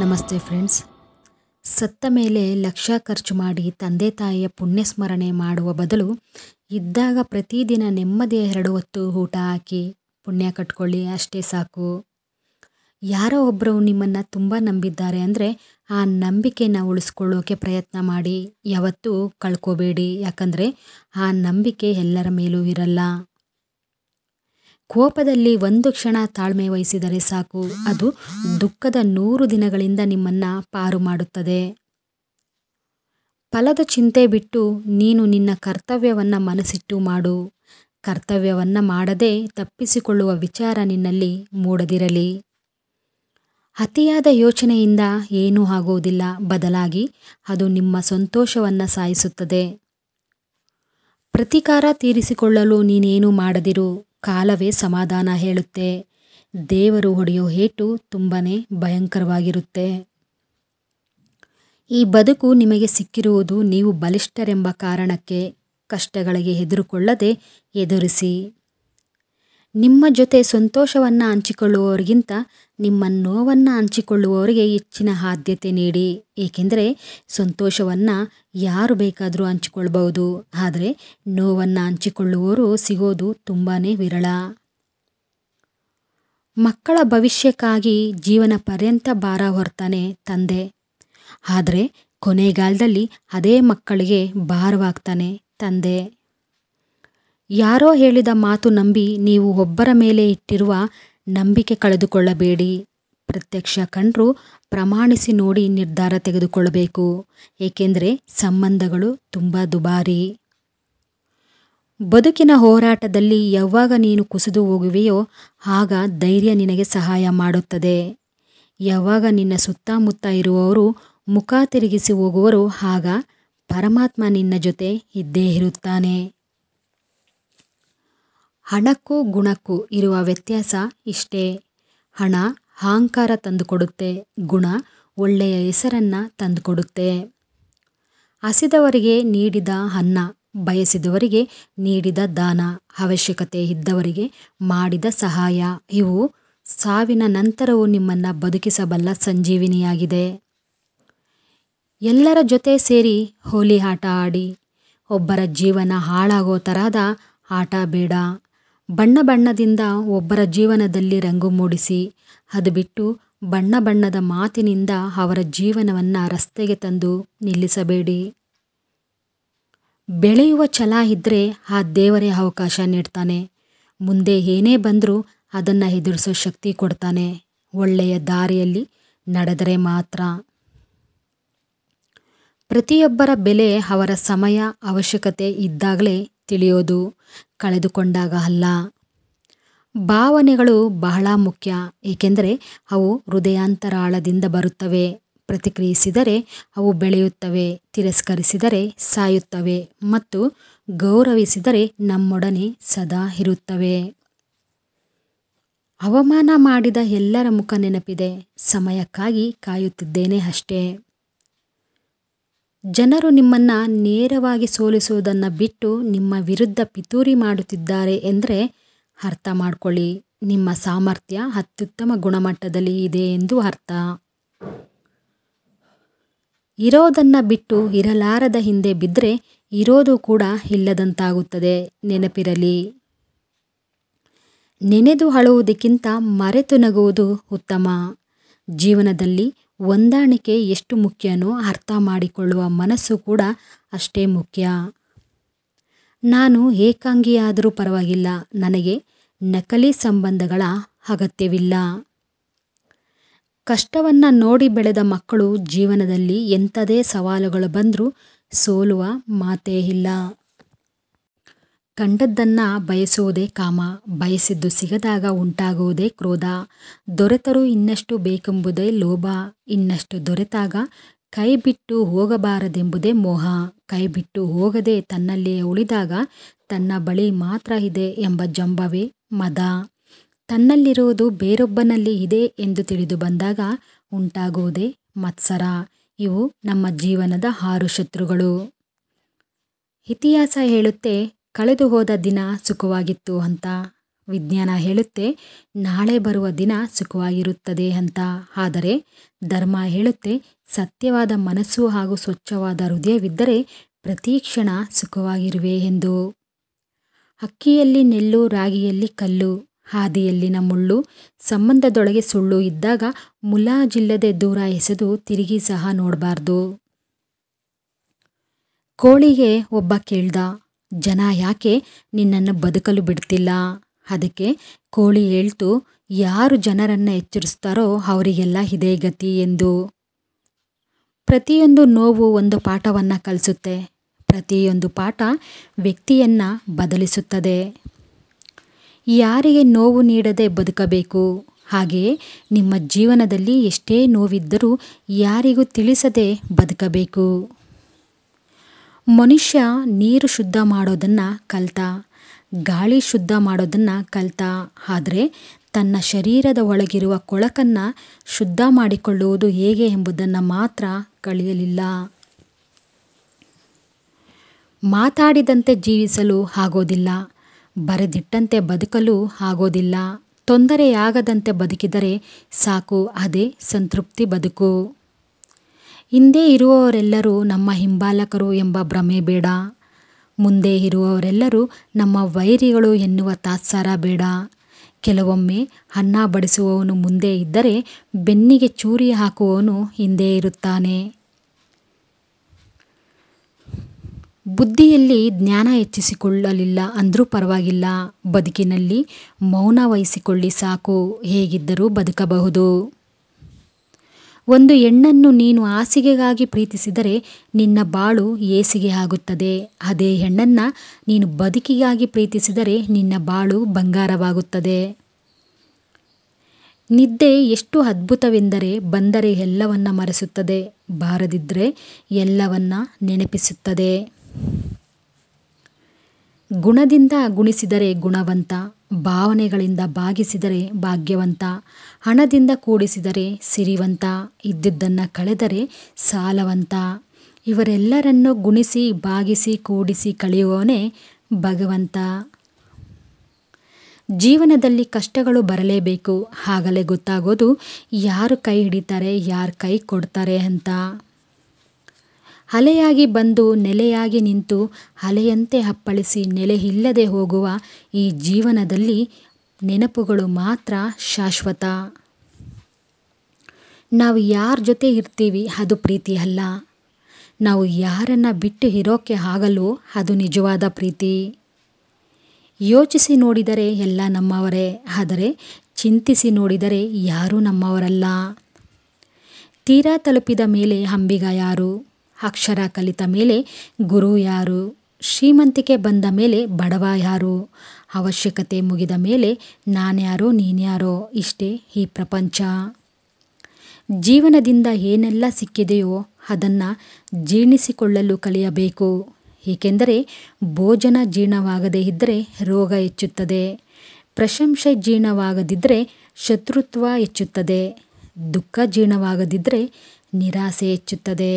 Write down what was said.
ನಮಸ್ತೆ ಫ್ರೆಂಡ್ಸ್ ಸತ್ತ ಮೇಲೆ ಲಕ್ಷ ಖರ್ಚು ಮಾಡಿ ತಂದೆ ತಾಯಿಯ ಪುಣ್ಯಸ್ಮರಣೆ ಮಾಡುವ ಬದಲು ಇದ್ದಾಗ ಪ್ರತಿದಿನ ನೆಮ್ಮದಿಯ ಎರಡು ಹೊತ್ತು ಊಟ ಹಾಕಿ ಪುಣ್ಯ ಕಟ್ಕೊಳ್ಳಿ ಅಷ್ಟೇ ಸಾಕು ಯಾರೋ ಒಬ್ಬರು ನಿಮ್ಮನ್ನು ತುಂಬ ನಂಬಿದ್ದಾರೆ ಅಂದರೆ ಆ ನಂಬಿಕೆನ ಉಳಿಸ್ಕೊಳ್ಳೋಕೆ ಪ್ರಯತ್ನ ಮಾಡಿ ಯಾವತ್ತೂ ಕಳ್ಕೋಬೇಡಿ ಯಾಕಂದರೆ ಆ ನಂಬಿಕೆ ಎಲ್ಲರ ಮೇಲೂ ಇರಲ್ಲ ಕೋಪದಲ್ಲಿ ಒಂದು ಕ್ಷಣ ತಾಳ್ಮೆ ವಹಿಸಿದರೆ ಸಾಕು ಅದು ದುಃಖದ ನೂರು ದಿನಗಳಿಂದ ನಿಮ್ಮನ್ನು ಪಾರು ಮಾಡುತ್ತದೆ ಫಲದ ಚಿಂತೆ ಬಿಟ್ಟು ನೀನು ನಿನ್ನ ಕರ್ತವ್ಯವನ್ನು ಮನಸ್ಸಿಟ್ಟು ಮಾಡು ಕರ್ತವ್ಯವನ್ನು ಮಾಡದೆ ತಪ್ಪಿಸಿಕೊಳ್ಳುವ ವಿಚಾರ ನಿನ್ನಲ್ಲಿ ಮೂಡದಿರಲಿ ಅತಿಯಾದ ಯೋಚನೆಯಿಂದ ಏನೂ ಆಗುವುದಿಲ್ಲ ಬದಲಾಗಿ ಅದು ನಿಮ್ಮ ಸಂತೋಷವನ್ನು ಸಾಯಿಸುತ್ತದೆ ಪ್ರತಿಕಾರ ತೀರಿಸಿಕೊಳ್ಳಲು ನೀನೇನು ಮಾಡದಿರು ಕಾಲವೇ ಸಮಾಧಾನ ಹೇಳುತ್ತೆ ದೇವರು ಹೊಡೆಯೋ ಹೇಟು ತುಂಬಾ ಭಯಂಕರವಾಗಿರುತ್ತೆ ಈ ಬದುಕು ನಿಮಗೆ ಸಿಕ್ಕಿರುವುದು ನೀವು ಬಲಿಷ್ಠರೆಂಬ ಕಾರಣಕ್ಕೆ ಕಷ್ಟಗಳಿಗೆ ಹೆದರುಕೊಳ್ಳದೆ ಎದುರಿಸಿ ನಿಮ್ಮ ಜೊತೆ ಸಂತೋಷವನ್ನು ಹಂಚಿಕೊಳ್ಳುವವರಿಗಿಂತ ನಿಮ್ಮ ನೋವನ್ನು ಹಂಚಿಕೊಳ್ಳುವವರಿಗೆ ಹೆಚ್ಚಿನ ಆದ್ಯತೆ ನೀಡಿ ಏಕೆಂದರೆ ಸಂತೋಷವನ್ನು ಯಾರು ಬೇಕಾದರೂ ಹಂಚಿಕೊಳ್ಬಹುದು ಆದರೆ ನೋವನ್ನು ಹಂಚಿಕೊಳ್ಳುವವರು ಸಿಗೋದು ತುಂಬಾ ವಿರಳ ಮಕ್ಕಳ ಭವಿಷ್ಯಕ್ಕಾಗಿ ಜೀವನ ಪರ್ಯಂತ ಭಾರ ಹೊರ್ತಾನೆ ತಂದೆ ಆದರೆ ಕೊನೆಗಾಲದಲ್ಲಿ ಅದೇ ಮಕ್ಕಳಿಗೆ ಭಾರವಾಗ್ತಾನೆ ತಂದೆ ಯಾರೋ ಹೇಳಿದ ಮಾತು ನಂಬಿ ನೀವು ಒಬ್ಬರ ಮೇಲೆ ಇಟ್ಟಿರುವ ನಂಬಿಕೆ ಕಳೆದುಕೊಳ್ಳಬೇಡಿ ಪ್ರತ್ಯಕ್ಷ ಕಂಡ್ರು ಪ್ರಮಾಣಿಸಿ ನೋಡಿ ನಿರ್ಧಾರ ತೆಗೆದುಕೊಳ್ಳಬೇಕು ಏಕೆಂದರೆ ಸಂಬಂಧಗಳು ತುಂಬ ದುಬಾರಿ ಬದುಕಿನ ಹೋರಾಟದಲ್ಲಿ ಯಾವಾಗ ನೀನು ಕುಸಿದು ಹೋಗುವೆಯೋ ಆಗ ಧೈರ್ಯ ನಿನಗೆ ಸಹಾಯ ಮಾಡುತ್ತದೆ ಯಾವಾಗ ನಿನ್ನ ಸುತ್ತಮುತ್ತ ಇರುವವರು ಮುಖ ತಿರುಗಿಸಿ ಹೋಗುವರು ಆಗ ಪರಮಾತ್ಮ ನಿನ್ನ ಜೊತೆ ಇದ್ದೇ ಇರುತ್ತಾನೆ ಹಣಕ್ಕೂ ಗುಣಕ್ಕೂ ಇರುವ ವ್ಯತ್ಯಾಸ ಇಷ್ಟೇ ಹಣ ಅಹಂಕಾರ ತಂದುಕೊಡುತ್ತೆ ಗುಣ ಒಳ್ಳೆಯ ಹೆಸರನ್ನು ತಂದುಕೊಡುತ್ತೆ ಹಸಿದವರಿಗೆ ನೀಡಿದ ಅನ್ನ ಬಯಸಿದವರಿಗೆ ನೀಡಿದ ದಾನ ಅವಶ್ಯಕತೆ ಇದ್ದವರಿಗೆ ಮಾಡಿದ ಸಹಾಯ ಇವು ಸಾವಿನ ನಂತರವೂ ನಿಮ್ಮನ್ನು ಬದುಕಿಸಬಲ್ಲ ಸಂಜೀವಿನಿಯಾಗಿದೆ ಎಲ್ಲರ ಜೊತೆ ಸೇರಿ ಹೋಲಿ ಆಟ ಆಡಿ ಒಬ್ಬರ ಜೀವನ ಹಾಳಾಗೋ ಥರದ ಆಟ ಬೇಡ ಬಣ್ಣ ಬಣ್ಣದಿಂದ ಒಬ್ಬರ ಜೀವನದಲ್ಲಿ ರಂಗು ಮೂಡಿಸಿ ಅದು ಬಿಟ್ಟು ಬಣ್ಣ ಬಣ್ಣದ ಮಾತಿನಿಂದ ಅವರ ಜೀವನವನ್ನು ರಸ್ತೆಗೆ ತಂದು ನಿಲ್ಲಿಸಬೇಡಿ ಬೆಳೆಯುವ ಛಲ ಇದ್ದರೆ ಆ ದೇವರೇ ಅವಕಾಶ ನೀಡ್ತಾನೆ ಮುಂದೆ ಏನೇ ಬಂದರೂ ಅದನ್ನು ಎದುರಿಸೋ ಶಕ್ತಿ ಕೊಡ್ತಾನೆ ಒಳ್ಳೆಯ ದಾರಿಯಲ್ಲಿ ನಡೆದರೆ ಮಾತ್ರ ಪ್ರತಿಯೊಬ್ಬರ ಬೆಲೆ ಅವರ ಸಮಯ ಅವಶ್ಯಕತೆ ಇದ್ದಾಗಲೇ ತಿಳಿಯೋದು ಕಳೆದುಕೊಂಡಾಗ ಅಲ್ಲ ಭಾವನೆಗಳು ಬಹಳ ಮುಖ್ಯ ಏಕೆಂದರೆ ಅವು ಹೃದಯಾಂತರಾಳದಿಂದ ಬರುತ್ತವೆ ಪ್ರತಿಕ್ರಿಯಿಸಿದರೆ ಅವು ಬೆಳೆಯುತ್ತವೆ ತಿರಸ್ಕರಿಸಿದರೆ ಸಾಯುತ್ತವೆ ಮತ್ತು ಗೌರವಿಸಿದರೆ ನಮ್ಮೊಡನೆ ಸದಾ ಇರುತ್ತವೆ ಅವಮಾನ ಮಾಡಿದ ಎಲ್ಲರ ಮುಖ ನೆನಪಿದೆ ಸಮಯಕ್ಕಾಗಿ ಕಾಯುತ್ತಿದ್ದೇನೆ ಅಷ್ಟೇ ಜನರು ನಿಮ್ಮನ್ನು ನೇರವಾಗಿ ಸೋಲಿಸುವುದನ್ನು ಬಿಟ್ಟು ನಿಮ್ಮ ವಿರುದ್ಧ ಪಿತೂರಿ ಮಾಡುತ್ತಿದ್ದಾರೆ ಎಂದರೆ ಅರ್ಥ ಮಾಡಿಕೊಳ್ಳಿ ನಿಮ್ಮ ಸಾಮರ್ಥ್ಯ ಅತ್ಯುತ್ತಮ ಗುಣಮಟ್ಟದಲ್ಲಿ ಇದೆ ಎಂದು ಅರ್ಥ ಇರೋದನ್ನು ಬಿಟ್ಟು ಇರಲಾರದ ಹಿಂದೆ ಬಿದ್ದರೆ ಇರೋದು ಕೂಡ ಇಲ್ಲದಂತಾಗುತ್ತದೆ ನೆನಪಿರಲಿ ನೆನೆದು ಹಳುವುದಕ್ಕಿಂತ ಮರೆತು ನಗುವುದು ಉತ್ತಮ ಜೀವನದಲ್ಲಿ ಹೊಂದಾಣಿಕೆ ಎಷ್ಟು ಮುಖ್ಯನೋ ಅರ್ಥ ಮಾಡಿಕೊಳ್ಳುವ ಮನಸ್ಸು ಕೂಡ ಅಷ್ಟೇ ಮುಖ್ಯ ನಾನು ಏಕಾಂಗಿಯಾದರೂ ಪರವಾಗಿಲ್ಲ ನನಗೆ ನಕಲಿ ಸಂಬಂಧಗಳ ಅಗತ್ಯವಿಲ್ಲ ಕಷ್ಟವನ್ನು ನೋಡಿ ಬೆಳೆದ ಮಕ್ಕಳು ಜೀವನದಲ್ಲಿ ಎಂಥದೇ ಸವಾಲುಗಳು ಬಂದರೂ ಸೋಲುವ ಮಾತೇ ಇಲ್ಲ ಕಂಡದ್ದನ್ನು ಬಯಸುವುದೇ ಕಾಮ ಬಯಸಿದ್ದು ಸಿಗದಾಗ ಉಂಟಾಗುವುದೇ ಕ್ರೋಧ ದೊರೆತರೂ ಇನ್ನಷ್ಟು ಬೇಕೆಂಬುದೇ ಲೋಭ ಇನ್ನಷ್ಟು ದೊರೆತಾಗ ಕೈ ಬಿಟ್ಟು ಹೋಗಬಾರದೆಂಬುದೇ ಮೋಹ ಕೈ ಬಿಟ್ಟು ಹೋಗದೆ ತನ್ನಲ್ಲಿಯೇ ಉಳಿದಾಗ ತನ್ನ ಬಳಿ ಮಾತ್ರ ಇದೆ ಎಂಬ ಜಂಬವೇ ಮದ ತನ್ನಲ್ಲಿರುವುದು ಬೇರೊಬ್ಬನಲ್ಲಿ ಇದೆ ಎಂದು ತಿಳಿದು ಬಂದಾಗ ಉಂಟಾಗುವುದೇ ಮತ್ಸರ ಇವು ನಮ್ಮ ಜೀವನದ ಆರು ಶತ್ರುಗಳು ಇತಿಹಾಸ ಹೇಳುತ್ತೆ ಕಳೆದು ಹೋದ ದಿನ ಸುಖವಾಗಿತ್ತು ಅಂತ ವಿಜ್ಞಾನ ಹೇಳುತ್ತೆ ನಾಳೆ ಬರುವ ದಿನ ಸುಖವಾಗಿರುತ್ತದೆ ಅಂತ ಆದರೆ ಧರ್ಮ ಹೇಳುತ್ತೆ ಸತ್ಯವಾದ ಮನಸ್ಸು ಹಾಗೂ ಸ್ವಚ್ಛವಾದ ಹೃದಯವಿದ್ದರೆ ಪ್ರತಿ ಕ್ಷಣ ಸುಖವಾಗಿರುವೆ ಎಂದು ಅಕ್ಕಿಯಲ್ಲಿ ನೆಲ್ಲು ರಾಗಿಯಲ್ಲಿ ಕಲ್ಲು ಹಾದಿಯಲ್ಲಿನ ಮುಳ್ಳು ಸಂಬಂಧದೊಳಗೆ ಸುಳ್ಳು ಇದ್ದಾಗ ಮುಲಾಜಿಲ್ಲದೆ ದೂರ ಎಸೆದು ತಿರುಗಿ ಸಹ ನೋಡಬಾರ್ದು ಕೋಳಿಗೆ ಒಬ್ಬ ಕೇಳ್ದ ಜನ ಯಾಕೆ ನಿನ್ನನ್ನು ಬದುಕಲು ಬಿಡ್ತಿಲ್ಲ ಅದಕ್ಕೆ ಕೋಳಿ ಹೇಳ್ತು ಯಾರು ಜನರನ್ನು ಎಚ್ಚರಿಸ್ತಾರೋ ಅವರಿಗೆಲ್ಲ ಇದೇ ಗತಿ ಎಂದು ಪ್ರತಿಯೊಂದು ನೋವು ಒಂದು ಪಾಠವನ್ನು ಕಲಿಸುತ್ತೆ ಪ್ರತಿಯೊಂದು ಪಾಠ ವ್ಯಕ್ತಿಯನ್ನು ಬದಲಿಸುತ್ತದೆ ಯಾರಿಗೆ ನೋವು ನೀಡದೆ ಬದುಕಬೇಕು ಹಾಗೆಯೇ ನಿಮ್ಮ ಜೀವನದಲ್ಲಿ ಎಷ್ಟೇ ನೋವಿದ್ದರೂ ಯಾರಿಗೂ ತಿಳಿಸದೆ ಬದುಕಬೇಕು ಮನುಷ್ಯ ನೀರು ಶುದ್ಧ ಮಾಡೋದನ್ನು ಕಲ್ತ ಗಾಳಿ ಶುದ್ಧ ಮಾಡೋದನ್ನು ಕಲ್ತ ಆದರೆ ತನ್ನ ಶರೀರದ ಒಳಗಿರುವ ಕೊಳಕನ್ನು ಶುದ್ಧ ಮಾಡಿಕೊಳ್ಳುವುದು ಹೇಗೆ ಎಂಬುದನ್ನು ಮಾತ್ರ ಕಳೆಯಲಿಲ್ಲ ಮಾತಾಡಿದಂತೆ ಜೀವಿಸಲು ಆಗೋದಿಲ್ಲ ಬರೆದಿಟ್ಟಂತೆ ಬದುಕಲು ಆಗೋದಿಲ್ಲ ತೊಂದರೆಯಾಗದಂತೆ ಬದುಕಿದರೆ ಸಾಕು ಅದೇ ಸಂತೃಪ್ತಿ ಬದುಕು ಹಿಂದೆ ಇರುವವರೆಲ್ಲರೂ ನಮ್ಮ ಹಿಂಬಾಲಕರು ಎಂಬ ಭ್ರಮೆ ಬೇಡ ಮುಂದೆ ಇರುವವರೆಲ್ಲರೂ ನಮ್ಮ ವೈರಿಗಳು ಎನ್ನುವ ತಾತ್ಸಾರ ಬೇಡ ಕೆಲವೊಮ್ಮೆ ಅನ್ನ ಬಡಿಸುವವನು ಮುಂದೆ ಇದ್ದರೆ ಬೆನ್ನಿಗೆ ಚೂರಿ ಹಾಕುವವನು ಹಿಂದೆ ಇರುತ್ತಾನೆ ಬುದ್ಧಿಯಲ್ಲಿ ಜ್ಞಾನ ಹೆಚ್ಚಿಸಿಕೊಳ್ಳಲಿಲ್ಲ ಅಂದರೂ ಪರವಾಗಿಲ್ಲ ಬದುಕಿನಲ್ಲಿ ಮೌನ ವಹಿಸಿಕೊಳ್ಳಿ ಸಾಕು ಹೇಗಿದ್ದರೂ ಬದುಕಬಹುದು ಒಂದು ಹೆಣ್ಣನ್ನು ನೀನು ಹಾಸಿಗೆಗಾಗಿ ಪ್ರೀತಿಸಿದರೆ ನಿನ್ನ ಬಾಳು ಏಸಿಗೆ ಆಗುತ್ತದೆ ಅದೇ ಹೆಣ್ಣನ್ನು ನೀನು ಬದುಕಿಗಾಗಿ ಪ್ರೀತಿಸಿದರೆ ನಿನ್ನ ಬಾಳು ಬಂಗಾರವಾಗುತ್ತದೆ ನಿದ್ದೆ ಎಷ್ಟು ಅದ್ಭುತವೆಂದರೆ ಬಂದರೆ ಎಲ್ಲವನ್ನ ಮರೆಸುತ್ತದೆ ಬಾರದಿದ್ದರೆ ಎಲ್ಲವನ್ನ ನೆನಪಿಸುತ್ತದೆ ಗುಣದಿಂದ ಗುಣಿಸಿದರೆ ಗುಣವಂತ ಭಾವನೆಗಳಿಂದ ಭಾಗಿಸಿದರೆ ಭಾಗ್ಯವಂತ ಹಣದಿಂದ ಕೂಡಿಸಿದರೆ ಸಿರಿವಂತ ಇದ್ದದ್ದನ್ನು ಕಳೆದರೆ ಸಾಲವಂತ ಇವರೆಲ್ಲರನ್ನು ಗುಣಿಸಿ ಭಾಗಿಸಿ ಕೂಡಿಸಿ ಕಳೆಯುವವನೇ ಭಗವಂತ ಜೀವನದಲ್ಲಿ ಕಷ್ಟಗಳು ಬರಲೇಬೇಕು ಆಗಲೇ ಗೊತ್ತಾಗೋದು ಯಾರು ಕೈ ಹಿಡಿತಾರೆ ಯಾರು ಕೈ ಕೊಡ್ತಾರೆ ಅಂತ ಅಲೆಯಾಗಿ ಬಂದು ನೆಲೆಯಾಗಿ ನಿಂತು ಅಲೆಯಂತೆ ಅಪ್ಪಳಿಸಿ ನೆಲೆಯಿಲ್ಲದೆ ಹೋಗುವ ಈ ಜೀವನದಲ್ಲಿ ನೆನಪುಗಳು ಮಾತ್ರ ಶಾಶ್ವತ ನಾವು ಯಾರ ಜೊತೆ ಇರ್ತೀವಿ ಅದು ಪ್ರೀತಿ ಅಲ್ಲ ನಾವು ಯಾರನ್ನು ಬಿಟ್ಟು ಇರೋಕ್ಕೆ ಆಗಲು ಅದು ನಿಜವಾದ ಪ್ರೀತಿ ಯೋಚಿಸಿ ನೋಡಿದರೆ ಎಲ್ಲ ನಮ್ಮವರೇ ಆದರೆ ಚಿಂತಿಸಿ ನೋಡಿದರೆ ಯಾರೂ ನಮ್ಮವರಲ್ಲ ತೀರಾ ತಲುಪಿದ ಮೇಲೆ ಹಂಬಿಗ ಯಾರು ಅಕ್ಷರ ಕಲಿತ ಮೇಲೆ ಗುರು ಯಾರು ಶ್ರೀಮಂತಿಕೆ ಬಂದ ಮೇಲೆ ಬಡವ ಯಾರು ಅವಶ್ಯಕತೆ ಮುಗಿದ ಮೇಲೆ ನಾನ್ಯಾರೋ ನೀನ್ಯಾರೋ ಇಷ್ಟೇ ಈ ಪ್ರಪಂಚ ಜೀವನದಿಂದ ಏನೆಲ್ಲ ಸಿಕ್ಕಿದೆಯೋ ಅದನ್ನು ಜೀರ್ಣಿಸಿಕೊಳ್ಳಲು ಕಲಿಯಬೇಕು ಏಕೆಂದರೆ ಭೋಜನ ಜೀರ್ಣವಾಗದೇ ಇದ್ದರೆ ರೋಗ ಹೆಚ್ಚುತ್ತದೆ ಪ್ರಶಂಸೆ ಜೀರ್ಣವಾಗದಿದ್ದರೆ ಶತ್ರುತ್ವ ಹೆಚ್ಚುತ್ತದೆ ದುಃಖ ಜೀರ್ಣವಾಗದಿದ್ದರೆ ನಿರಾಸೆ ಹೆಚ್ಚುತ್ತದೆ